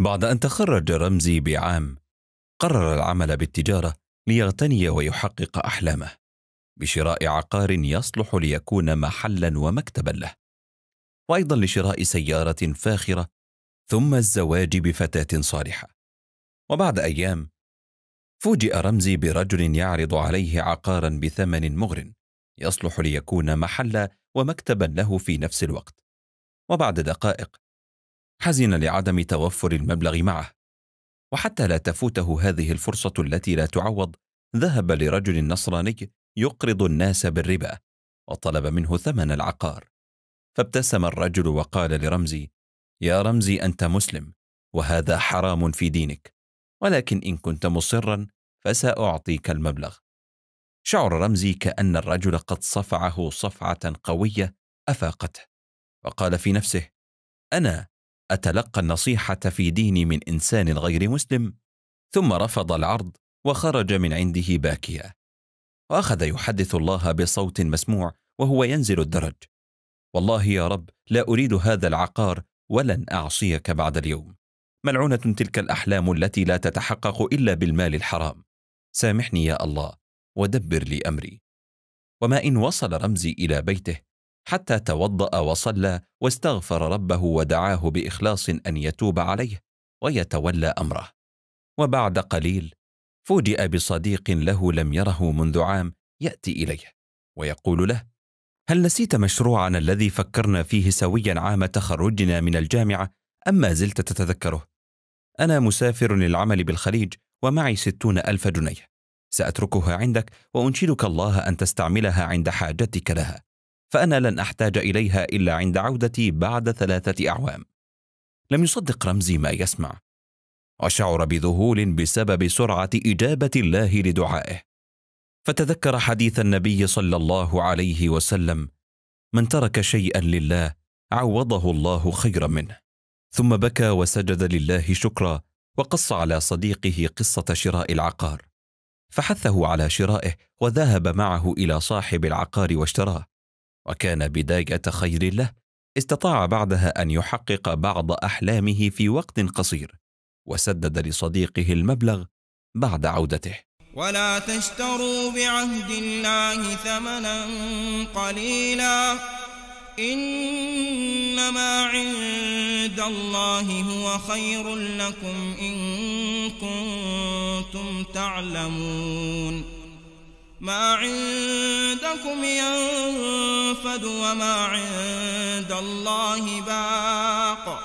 بعد أن تخرج رمزي بعام قرر العمل بالتجارة ليغتني ويحقق أحلامه بشراء عقار يصلح ليكون محلا ومكتبا له وأيضا لشراء سيارة فاخرة ثم الزواج بفتاة صالحة وبعد أيام فوجئ رمزي برجل يعرض عليه عقارا بثمن مغر يصلح ليكون محلا ومكتبا له في نفس الوقت وبعد دقائق حزن لعدم توفر المبلغ معه وحتى لا تفوته هذه الفرصه التي لا تعوض ذهب لرجل نصراني يقرض الناس بالربا وطلب منه ثمن العقار فابتسم الرجل وقال لرمزي يا رمزي انت مسلم وهذا حرام في دينك ولكن ان كنت مصرا فساعطيك المبلغ شعر رمزي كان الرجل قد صفعه صفعه قويه افاقته وقال في نفسه انا أتلقى النصيحة في ديني من إنسان غير مسلم ثم رفض العرض وخرج من عنده باكيا وأخذ يحدث الله بصوت مسموع وهو ينزل الدرج والله يا رب لا أريد هذا العقار ولن أعصيك بعد اليوم ملعونة تلك الأحلام التي لا تتحقق إلا بالمال الحرام سامحني يا الله ودبر لي أمري وما إن وصل رمزي إلى بيته حتى توضأ وصلى واستغفر ربه ودعاه بإخلاص أن يتوب عليه ويتولى أمره. وبعد قليل فوجئ بصديق له لم يره منذ عام يأتي إليه ويقول له: هل نسيت مشروعنا الذي فكرنا فيه سويا عام تخرجنا من الجامعة أم ما زلت تتذكره؟ أنا مسافر للعمل بالخليج ومعي ستون ألف جنيه سأتركها عندك وأنشدك الله أن تستعملها عند حاجتك لها فأنا لن أحتاج إليها إلا عند عودتي بعد ثلاثة أعوام. لم يصدق رمزي ما يسمع، وشعر بذهول بسبب سرعة إجابة الله لدعائه. فتذكر حديث النبي صلى الله عليه وسلم: من ترك شيئا لله عوضه الله خيرا منه. ثم بكى وسجد لله شكرا، وقص على صديقه قصة شراء العقار. فحثه على شرائه وذهب معه إلى صاحب العقار واشتراه. وكان بداية خير له استطاع بعدها أن يحقق بعض أحلامه في وقت قصير وسدد لصديقه المبلغ بعد عودته ولا تشتروا بعهد الله ثمنا قليلا إنما عند الله هو خير لكم إن كنتم تعلمون ما عندكم ينفع ينفد وما عند الله باق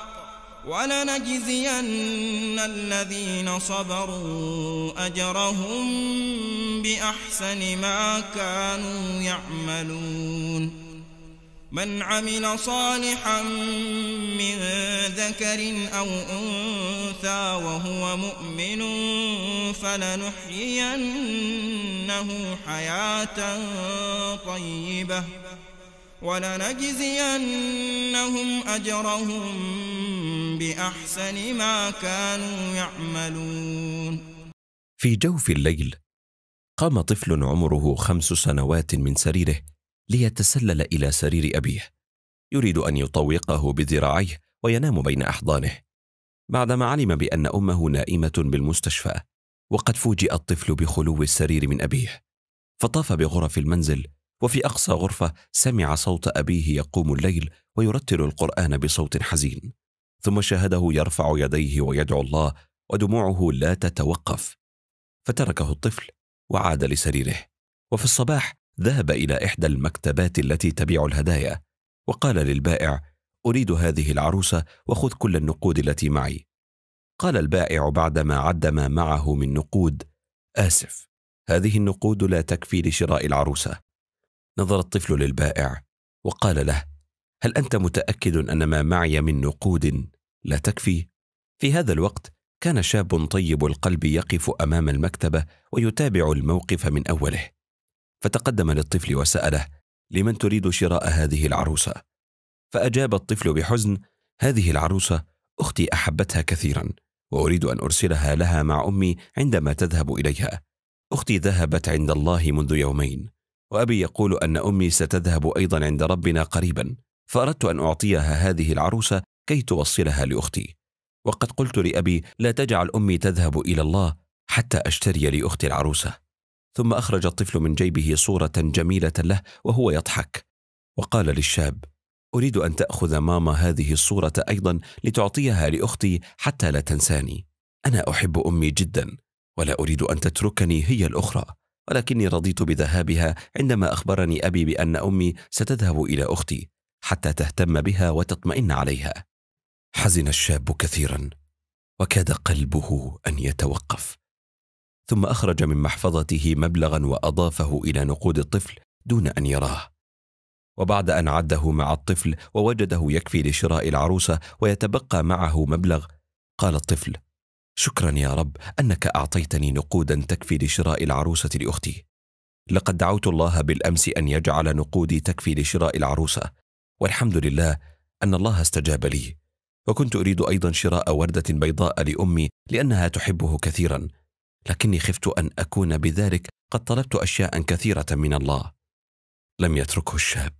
ولنجزين الذين صبروا أجرهم بأحسن ما كانوا يعملون من عمل صالحا من ذكر أو أنثى وهو مؤمن فلنحيينه حياة طيبة ولنجزينهم أجرهم بأحسن ما كانوا يعملون في جوف الليل قام طفل عمره خمس سنوات من سريره ليتسلل إلى سرير أبيه يريد أن يطوقه بذراعيه وينام بين أحضانه بعدما علم بأن أمه نائمة بالمستشفى وقد فوجئ الطفل بخلو السرير من أبيه فطاف بغرف المنزل وفي أقصى غرفة سمع صوت أبيه يقوم الليل ويرتل القرآن بصوت حزين ثم شاهده يرفع يديه ويدعو الله ودموعه لا تتوقف فتركه الطفل وعاد لسريره وفي الصباح ذهب إلى إحدى المكتبات التي تبيع الهدايا وقال للبائع أريد هذه العروسة وخذ كل النقود التي معي قال البائع بعدما عد ما معه من نقود آسف هذه النقود لا تكفي لشراء العروسة نظر الطفل للبائع وقال له هل انت متاكد ان ما معي من نقود لا تكفي في هذا الوقت كان شاب طيب القلب يقف امام المكتبه ويتابع الموقف من اوله فتقدم للطفل وساله لمن تريد شراء هذه العروسه فاجاب الطفل بحزن هذه العروسه اختي احبتها كثيرا واريد ان ارسلها لها مع امي عندما تذهب اليها اختي ذهبت عند الله منذ يومين وأبي يقول أن أمي ستذهب أيضا عند ربنا قريبا فأردت أن أعطيها هذه العروسة كي توصلها لأختي وقد قلت لأبي لا تجعل أمي تذهب إلى الله حتى أشتري لأختي العروسة ثم أخرج الطفل من جيبه صورة جميلة له وهو يضحك وقال للشاب أريد أن تأخذ ماما هذه الصورة أيضا لتعطيها لأختي حتى لا تنساني أنا أحب أمي جدا ولا أريد أن تتركني هي الأخرى ولكني رضيت بذهابها عندما أخبرني أبي بأن أمي ستذهب إلى أختي حتى تهتم بها وتطمئن عليها. حزن الشاب كثيرا وكاد قلبه أن يتوقف. ثم أخرج من محفظته مبلغا وأضافه إلى نقود الطفل دون أن يراه. وبعد أن عده مع الطفل ووجده يكفي لشراء العروسة ويتبقى معه مبلغ، قال الطفل: شكرا يا رب انك اعطيتني نقودا تكفي لشراء العروسه لاختي لقد دعوت الله بالامس ان يجعل نقودي تكفي لشراء العروسه والحمد لله ان الله استجاب لي وكنت اريد ايضا شراء ورده بيضاء لامي لانها تحبه كثيرا لكني خفت ان اكون بذلك قد طلبت اشياء كثيره من الله لم يتركه الشاب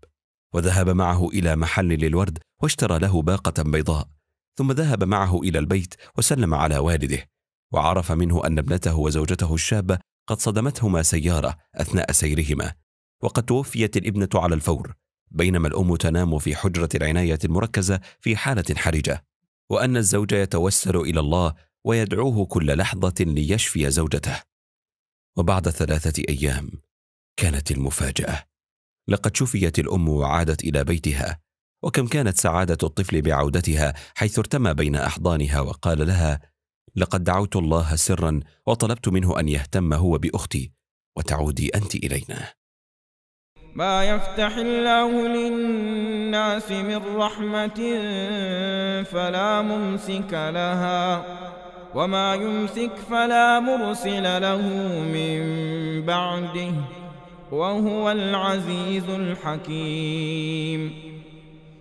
وذهب معه الى محل للورد واشترى له باقه بيضاء ثم ذهب معه إلى البيت وسلم على والده وعرف منه أن ابنته وزوجته الشابة قد صدمتهما سيارة أثناء سيرهما وقد توفيت الابنة على الفور بينما الأم تنام في حجرة العناية المركزة في حالة حرجة وأن الزوج يتوسل إلى الله ويدعوه كل لحظة ليشفي زوجته وبعد ثلاثة أيام كانت المفاجأة لقد شفيت الأم وعادت إلى بيتها وكم كانت سعادة الطفل بعودتها حيث ارتمى بين أحضانها وقال لها: لقد دعوت الله سرا وطلبت منه أن يهتم هو بأختي وتعودي أنت إلينا. ما يفتح الله للناس من رحمة فلا ممسك لها وما يمسك فلا مرسل له من بعده وهو العزيز الحكيم